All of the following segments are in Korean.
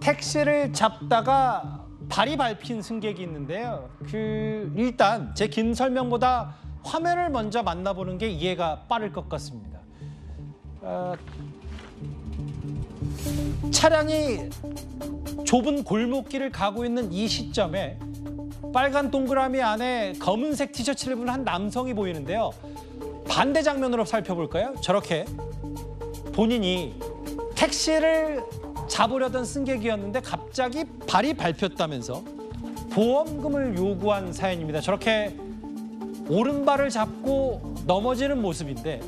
택시를 잡다가 발이 밟힌 승객이 있는데요. 그 일단 제 긴 설명보다 화면을 먼저 만나보는 게 이해가 빠를 것 같습니다. 어, 차량이 좁은 골목길을 가고 있는 이 시점에 빨간 동그라미 안에 검은색 티셔츠를 입은 한 남성이 보이는데요. 반대 장면으로 살펴볼까요? 저렇게 본인이 택시를 잡으려던 승객이었는데 갑자기 발이 밟혔다면서 보험금을 요구한 사연입니다. 저렇게 오른발을 잡고 넘어지는 모습인데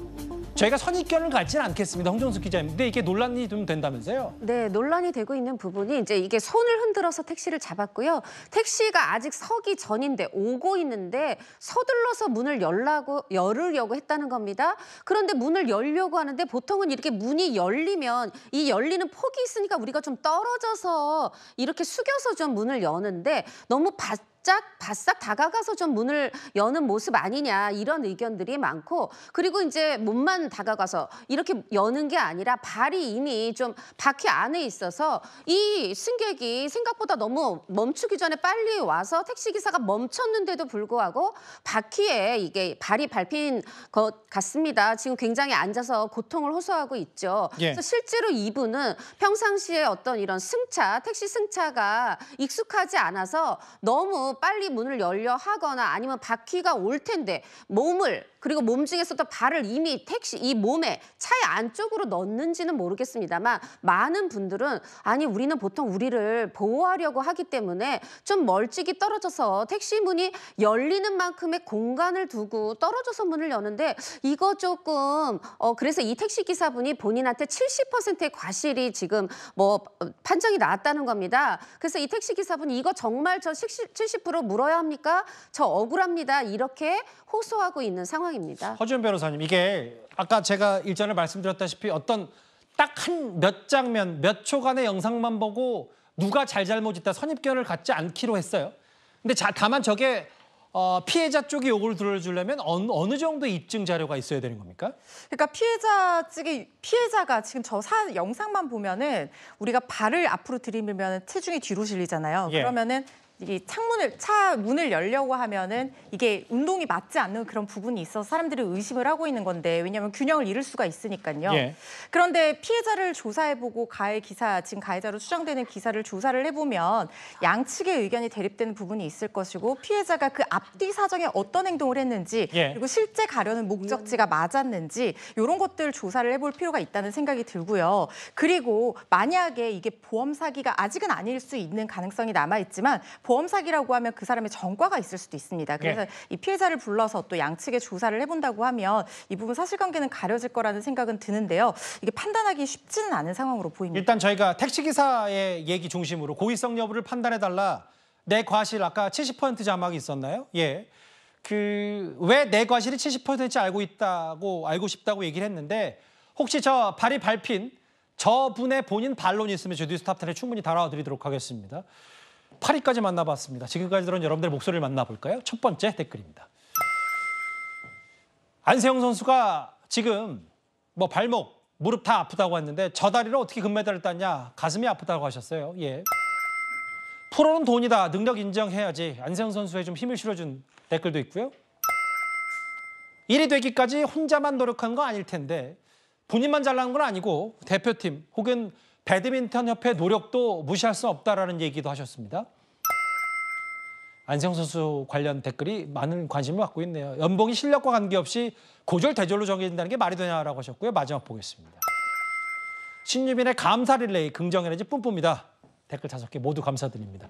저희가 선입견을 갖지는 않겠습니다. 홍정수 기자님. 근데 이게 논란이 좀 된다면서요? 네, 논란이 되고 있는 부분이 이제 이게 손을 흔들어서 택시를 잡았고요. 택시가 아직 서기 전인데 오고 있는데 서둘러서 문을 열라고 열으려고 했다는 겁니다. 그런데 문을 열려고 하는데 보통은 이렇게 문이 열리면 이 열리는 폭이 있으니까 우리가 좀 떨어져서 이렇게 숙여서 좀 문을 여는데 너무 바, 바짝 바싹 다가가서 좀 문을 여는 모습 아니냐 이런 의견들이 많고 그리고 이제 몸만 다가가서 이렇게 여는 게 아니라 발이 이미 좀 바퀴 안에 있어서 이 승객이 생각보다 너무 멈추기 전에 빨리 와서 택시기사가 멈췄는데도 불구하고 바퀴에 이게 발이 밟힌 것 같습니다. 지금 굉장히 앉아서 고통을 호소하고 있죠. 예. 그래서 실제로 이분은 평상시에 어떤 이런 승차, 택시 승차가 익숙하지 않아서 너무 빨리 문을 열려 하거나 아니면 바퀴가 올 텐데 몸을 그리고 몸중에 서도 발을 이미 택시 이 몸에 차의 안쪽으로 넣는지는 모르겠습니다만 많은 분들은 아니 우리는 보통 우리를 보호하려고 하기 때문에 좀 멀찍이 떨어져서 택시 문이 열리는 만큼의 공간을 두고 떨어져서 문을 여는데 이거 조금 어 그래서 이 택시 기사분이 본인한테 70%의 과실이 지금 뭐 판정이 나왔다는 겁니다. 그래서 이 택시 기사분이 이거 정말 저70% 80% 물어야 합니까? 저 억울합니다. 이렇게 호소하고 있는 상황입니다. 허준 변호사님, 이게 아까 제가 일전에 말씀드렸다시피 어떤 딱 한 몇 장면, 몇 초간의 영상만 보고 누가 잘잘못했다 선입견을 갖지 않기로 했어요. 근데 자, 다만 저게 어, 피해자 쪽이 요구를 들어주려면 어느, 어느 정도 입증 자료가 있어야 되는 겁니까? 그러니까 피해자 측이 피해자가 지금 저 사, 영상만 보면은 우리가 발을 앞으로 들이밀면 체중이 뒤로 실리잖아요. 예. 그러면은 이 창문을 차 문을 열려고 하면은 이게 운동이 맞지 않는 그런 부분이 있어 사람들이 의심을 하고 있는 건데 왜냐하면 균형을 잃을 수가 있으니까요. 예. 그런데 피해자를 조사해보고 가해 기사 지금 가해자로 추정되는 기사를 조사를 해보면 양측의 의견이 대립되는 부분이 있을 것이고 피해자가 그 앞뒤 사정에 어떤 행동을 했는지 예. 그리고 실제 가려는 목적지가 맞았는지 이런 것들 조사를 해 볼 필요가 있다는 생각이 들고요. 그리고 만약에 이게 보험 사기가 아직은 아닐 수 있는 가능성이 남아 있지만. 보험 사기라고 하면 그 사람의 전과가 있을 수도 있습니다. 네. 그래서 네. 이 피해자를 불러서 또 양측의 조사를 해본다고 하면 이 부분 사실관계는 가려질 거라는 생각은 드는데요. 이게 판단하기 쉽지는 않은 상황으로 보입니다. 일단 저희가 택시기사의 얘기 중심으로 고의성 여부를 판단해달라. 내 과실 아까 70% 자막이 있었나요? 예. 그 왜 내 과실이 70%인지 알고 있다고 알고 싶다고 얘기를 했는데 혹시 저 발이 밟힌 저분의 본인 반론이 있으면 저도 스탑탄에 충분히 달아드리도록 하겠습니다. 8위까지 만나봤습니다. 지금까지 들은 여러분들의 목소리를 만나볼까요? 첫 번째 댓글입니다. 안세영 선수가 지금 뭐 발목, 무릎 다 아프다고 했는데 저 다리로 어떻게 금메달을 땄냐 가슴이 아프다고 하셨어요. 예. 프로는 돈이다. 능력 인정해야지. 안세영 선수에 좀 힘을 실어준 댓글도 있고요. 1위 되기까지 혼자만 노력한 거 아닐 텐데 본인만 잘난 건 아니고 대표팀 혹은 배드민턴 협회 노력도 무시할 수 없다라는 얘기도 하셨습니다. 안세영 선수 관련 댓글이 많은 관심을 받고 있네요. 연봉이 실력과 관계없이 고졸대졸로 정해진다는 게 말이 되냐라고 하셨고요. 마지막 보겠습니다. 신유빈의 감사 릴레이 긍정 에너지 뿜뿜이다. 댓글 다섯 개 모두 감사드립니다.